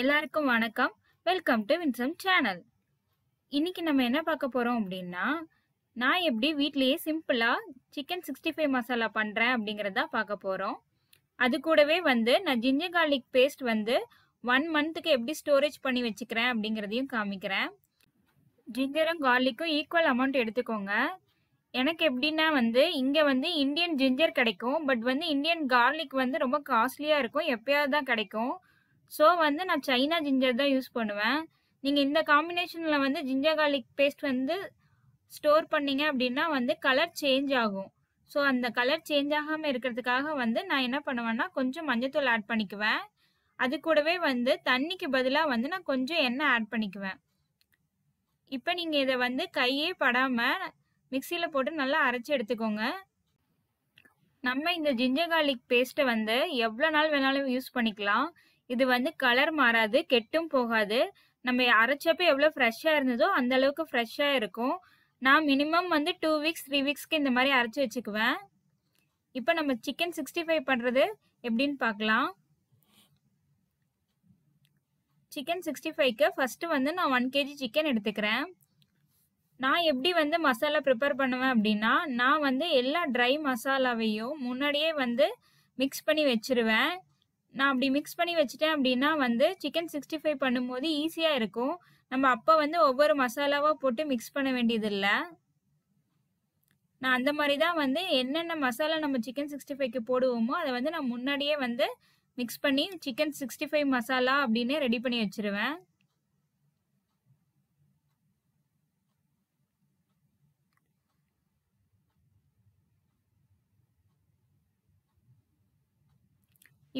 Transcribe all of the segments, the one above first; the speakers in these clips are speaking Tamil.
எல்லாருக்கும் வணக்கம் வெல்கம் டு வின்சம் சேனல் இன்னைக்கு நம்ம என்ன பார்க்க போகிறோம் அப்படின்னா நான் எப்படி வீட்லேயே சிம்பிளாக சிக்கன் சிக்ஸ்டி ஃபைவ் மசாலா பண்ணுறேன் அப்படிங்கிறதா பார்க்க போகிறோம் அது கூடவே வந்து நான் ஜிஞ்சர் கார்லிக் பேஸ்ட் வந்து ஒன் மந்த்துக்கு எப்படி ஸ்டோரேஜ் பண்ணி வச்சுக்கிறேன் அப்படிங்கிறதையும் காமிக்கிறேன் ஜிஞ்சரும் கார்லிக்கும் ஈக்குவல் அமௌண்ட் எடுத்துக்கோங்க எனக்கு எப்படின்னா வந்து இங்கே வந்து இந்தியன் ஜிஞ்சர் கிடைக்கும் பட் வந்து இந்தியன் கார்லிக் வந்து ரொம்ப காஸ்ட்லியாக இருக்கும் எப்பயாவது தான் கிடைக்கும் ஸோ வந்து நான் சைனா ஜிஞ்சர் தான் யூஸ் பண்ணுவேன் நீங்கள் இந்த காம்பினேஷனில் வந்து ஜிஞ்சர் கார்லிக் பேஸ்ட் வந்து ஸ்டோர் பண்ணீங்க அப்படின்னா வந்து கலர் சேஞ்ச் ஆகும் ஸோ அந்த கலர் சேஞ்ச் ஆகாமல் இருக்கிறதுக்காக வந்து நான் என்ன பண்ணுவேன்னா கொஞ்சம் மஞ்சத்தூள் ஆட் பண்ணிக்குவேன் அது கூடவே வந்து தண்ணிக்கு பதிலாக வந்து நான் கொஞ்சம் எண்ணெய் ஆட் பண்ணிக்குவேன் இப்போ நீங்கள் இதை வந்து கையே படாமல் மிக்சியில் போட்டு நல்லா அரைச்சி எடுத்துக்கோங்க நம்ம இந்த ஜிஞ்சர் கார்லிக் பேஸ்ட்டை வந்து எவ்வளோ நாள் வேணாலும் யூஸ் பண்ணிக்கலாம் இது வந்து கலர் மாறாது கெட்டும் போகாது நம்ம அரைச்சப்ப எவ்வளோ ஃப்ரெஷ்ஷாக இருந்ததோ அந்த அளவுக்கு ஃப்ரெஷ்ஷாக இருக்கும் நான் மினிமம் வந்து டூ வீக்ஸ் த்ரீ வீக்ஸ்க்கு இந்த மாதிரி அரைச்சி வச்சுக்குவேன் இப்போ நம்ம சிக்கன் சிக்ஸ்டி ஃபைவ் பண்ணுறது எப்படின்னு பார்க்கலாம் சிக்கன் சிக்ஸ்டி ஃபைவ்க்கு ஃபஸ்ட்டு வந்து நான் ஒன் கேஜி சிக்கன் எடுத்துக்கிறேன் நான் எப்படி வந்து மசாலா ப்ரிப்பேர் பண்ணுவேன் அப்படின்னா நான் வந்து எல்லா ட்ரை மசாலாவையும் முன்னாடியே வந்து மிக்ஸ் பண்ணி வச்சிருவேன் நான் அப்படி மிக்ஸ் பண்ணி வச்சுட்டேன் அப்படின்னா வந்து சிக்கன் சிக்ஸ்டி ஃபைவ் பண்ணும்போது ஈஸியாக இருக்கும் நம்ம அப்போ வந்து ஒவ்வொரு மசாலாவாக போட்டு மிக்ஸ் பண்ண வேண்டியதில்லை நான் அந்த மாதிரி தான் வந்து என்னென்ன மசாலா நம்ம சிக்கன் சிக்ஸ்டி ஃபைவ்க்கு போடுவோமோ அதை வந்து நான் முன்னாடியே வந்து மிக்ஸ் பண்ணி சிக்கன் சிக்ஸ்டி ஃபைவ் மசாலா அப்படின்னு ரெடி பண்ணி வச்சுருவேன்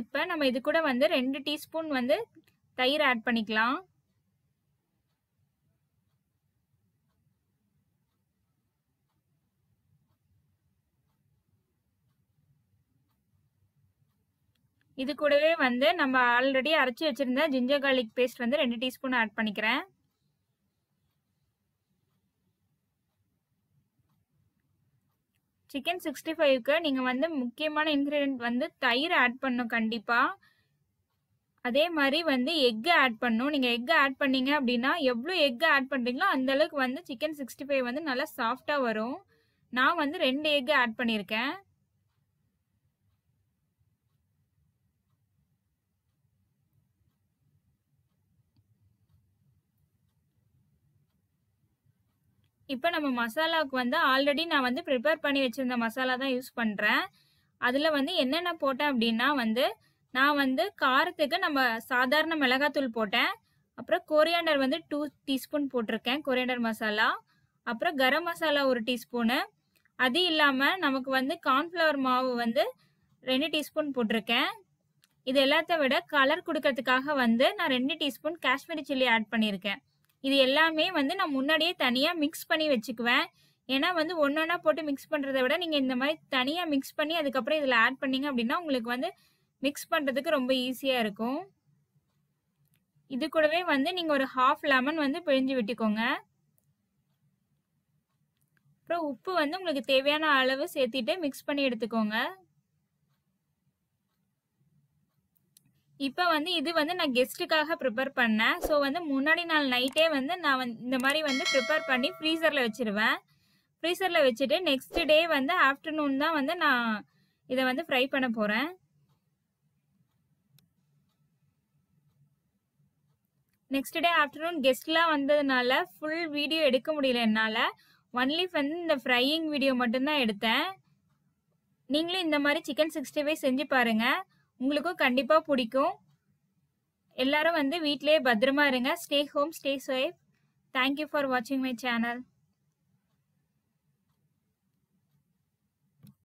இப்போ நம்ம இது கூட வந்து ரெண்டு டீஸ்பூன் வந்து தயிர் ஆட் பண்ணிக்கலாம் இது கூடவே வந்து நம்ம ஆல்ரெடி அரைச்சி வச்சிருந்த ஜிஞ்சர் கார்லிக் பேஸ்ட் வந்து ரெண்டு டீஸ்பூன் ஆட் பண்ணிக்கிறேன் சிக்கன் சிக்ஸ்டி ஃபைவ்க்கு நீங்கள் வந்து முக்கியமான இன்க்ரீடியன்ட் வந்து தயிர் ஆட் பண்ணும் கண்டிப்பாக அதே மாதிரி வந்து எக்கு ஆட் பண்ணும் நீங்கள் எக்கு ஆட் பண்ணீங்க அப்படின்னா எவ்வளோ எக்கு ஆட் பண்ணுறீங்களோ அந்தளவுக்கு வந்து சிக்கன் சிக்ஸ்டி ஃபைவ் வந்து நல்லா சாஃப்டாக வரும் நான் வந்து ரெண்டு எக்கு ஆட் பண்ணியிருக்கேன் இப்போ நம்ம மசாலாவுக்கு வந்து ஆல்ரெடி நான் வந்து ப்ரிப்பேர் பண்ணி வச்சுருந்த மசாலா தான் யூஸ் பண்ணுறேன் அதில் வந்து என்னென்ன போட்டேன் அப்படின்னா வந்து நான் வந்து காரத்துக்கு நம்ம சாதாரண மிளகாத்தூள் போட்டேன் அப்புறம் கொரியாண்டர் வந்து டூ டீஸ்பூன் போட்டிருக்கேன் கொரியாண்டர் மசாலா அப்புறம் கரம் மசாலா ஒரு டீஸ்பூனு அது இல்லாமல் நமக்கு வந்து கார்ன்ஃப்ளவர் மாவு வந்து ரெண்டு டீஸ்பூன் போட்டிருக்கேன் இது எல்லாத்த விட கலர் கொடுக்கறதுக்காக வந்து நான் ரெண்டு டீஸ்பூன் காஷ்மீரி சில்லி ஆட் பண்ணியிருக்கேன் இது எல்லாமே வந்து நான் முன்னாடியே தனியாக மிக்ஸ் பண்ணி வச்சுக்குவேன் ஏன்னா வந்து ஒன்றொன்னா போட்டு மிக்ஸ் பண்ணுறதை விட நீங்கள் இந்த மாதிரி தனியாக மிக்ஸ் பண்ணி அதுக்கப்புறம் இதில் ஆட் பண்ணீங்க அப்படின்னா உங்களுக்கு வந்து மிக்ஸ் பண்ணுறதுக்கு ரொம்ப ஈஸியாக இருக்கும் இது கூடவே வந்து நீங்கள் ஒரு ஹாஃப் லெமன் வந்து பிழிஞ்சு விட்டுக்கோங்க அப்புறம் உப்பு வந்து உங்களுக்கு தேவையான அளவு சேர்த்திட்டு மிக்ஸ் பண்ணி எடுத்துக்கோங்க இப்போ வந்து இது வந்து நான் கெஸ்ட்டுக்காக ப்ரிப்பேர் பண்ணேன் ஸோ வந்து முன்னாடி நாள் நைட்டே வந்து நான் வந்து இந்த மாதிரி வந்து ப்ரிப்பேர் பண்ணி ஃப்ரீசரில் வச்சுருவேன் ஃப்ரீசரில் வச்சுட்டு நெக்ஸ்ட் டே வந்து ஆஃப்டர்நூன் தான் வந்து நான் இதை வந்து ஃப்ரை பண்ண போகிறேன் நெக்ஸ்ட் டே ஆஃப்டர்நூன் கெஸ்ட்லாம் வந்ததுனால ஃபுல் வீடியோ எடுக்க முடியல என்னால் ஒன்லி வந்து இந்த ஃப்ரையிங் வீடியோ மட்டும்தான் எடுத்தேன் நீங்களும் இந்த மாதிரி சிக்கன் சிக்ஸ்டி ஃபைவ் செஞ்சு பாருங்கள் உங்களுக்கும் கண்டிப்பாக பிடிக்கும் எல்லாரும் வந்து வீட்டிலே பத்திரமா இருங்க stay home stay safe thank you for வாட்சிங் மை சேனல்